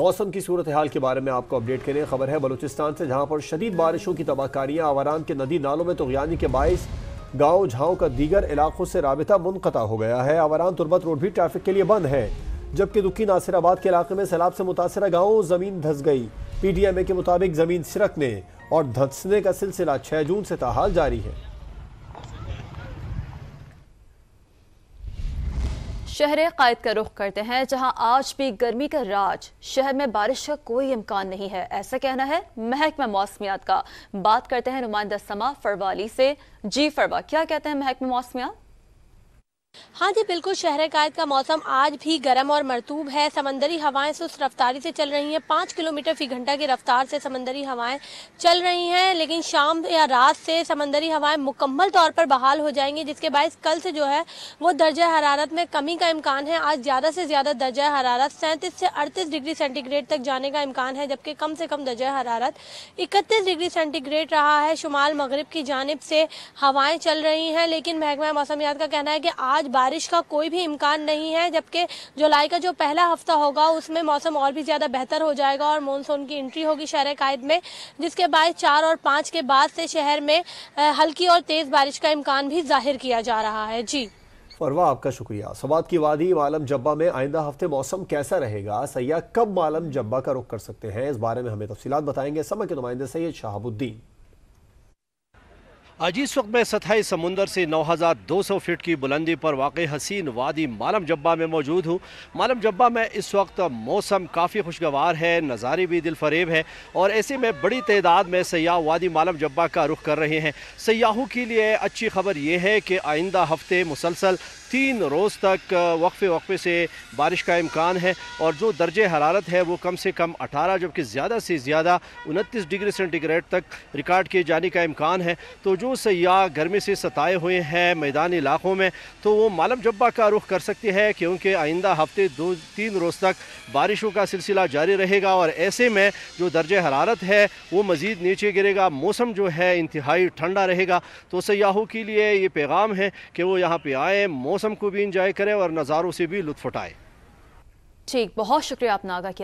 मौसम की सूरत हाल के बारे में आपको अपडेट करें खबर है बलूचिस्तान से जहां पर शदीद बारिशों की तबाहकारियाँ आवाराम के नदी नालों में तोगयानी के बायस गाँव झाँव का दीगर इलाकों से रबता मुनकता हो गया है आवाराम तुरबत रोड भी ट्रैफिक के लिए बंद है जबकि दुखी नासिराबाद के इलाके में सैलाब से मुतासर गाँव ज़मीन धंस गई पी डी एम ए के मुताबिक ज़मीन सिरकने और धंसने का सिलसिला छः जून से ताहाल जारी है शहर कायद का रुख करते हैं जहां आज भी गर्मी का राज शहर में बारिश का कोई इम्कान नहीं है ऐसा कहना है महकमा मौसमियात का बात करते हैं नुमाइंदा समा फरवाली से जी फरवा क्या कहते हैं महकमा मौसमियात हाँ जी बिल्कुल शहर कायद का मौसम आज भी गर्म और मरतूब है समंदरी हवाएं सुस्त रफ्तारी से चल रही हैं पाँच किलोमीटर फी घंटा की रफ्तार से समंदरी हवाएं चल रही हैं लेकिन शाम या रात से समंदरी हवाएं मुकम्मल तौर पर बहाल हो जाएंगी जिसके बायस कल से जो है वो दर्जा हरारत में कमी का इम्कान है आज ज़्यादा से ज़्यादा दर्जा हरारत सैंतीस से अड़तीस डिग्री सेंटीग्रेड तक जाने का इम्कान है जबकि कम से कम दर्जा हरारत इकतीस डिग्री सेंटीग्रेड रहा है शुमाल मगरब की जानब से हवाएँ चल रही हैं लेकिन महकमा मौसमियात का कहना है कि आज आज बारिश का कोई भी इम्कान नहीं है जबकि जुलाई का जो पहला हफ्ता होगा उसमें मौसम और भी ज़्यादा बेहतर हो जाएगा और मानसून की एंट्री होगी शहर कायद में जिसके बाद चार और पांच के बाद से शहर में हल्की और तेज़ बारिश का इम्कान भी जाहिर किया जा रहा है जी फरवा आपका शुक्रिया सवाद की वादी मालम जब्बा में आइंदा हफ्ते मौसम कैसा रहेगा सयाह कब मालम जब्बा का रुख कर सकते हैं इस बारे में हमें तफसीत बताएंगे समय के नुमाइंदे सैयद शहाबुद्दीन आज इस वक्त मैं सतह समुंदर से 9,200 फीट की बुलंदी पर वाक़ हसीन वादी मालम जब्बा में मौजूद हूँ मालम जब्बा में इस वक्त मौसम काफ़ी खुशगवार है नज़ारे भी दिलफरेब है और ऐसे में बड़ी तादाद में सयाह वादी मालम जब्बा का रुख कर रहे हैं सयाहों के लिए अच्छी खबर यह है कि आइंदा हफ्ते मुसलसल तीन रोज़ तक वक्फे वक्फे से बारिश का इम्कान है और जो दर्ज हरारत है वो कम से कम 18 जबकि ज़्यादा से ज़्यादा उनतीस डिग्री सेंटीग्रेड तक रिकॉर्ड किए जाने का इम्कान है तो जो क्यों सयाह गर्मी से सताए हुए हैं मैदानी इलाकों में तो वो मालम जब्बा का रुख कर सकती है क्योंकि आइंदा हफ्ते दो तीन रोज़ तक बारिशों का सिलसिला जारी रहेगा और ऐसे में जो दर्ज हरारत है वो मज़ीद नीचे गिरेगा मौसम जो है इंतहाई ठंडा रहेगा तो सयाहों के लिए ये पैगाम है कि वो यहाँ पर आएँ मौसम को भी इंजॉय करें और नज़ारों से भी लुत्फ उठाएँ ठीक बहुत शुक्रिया आप नागा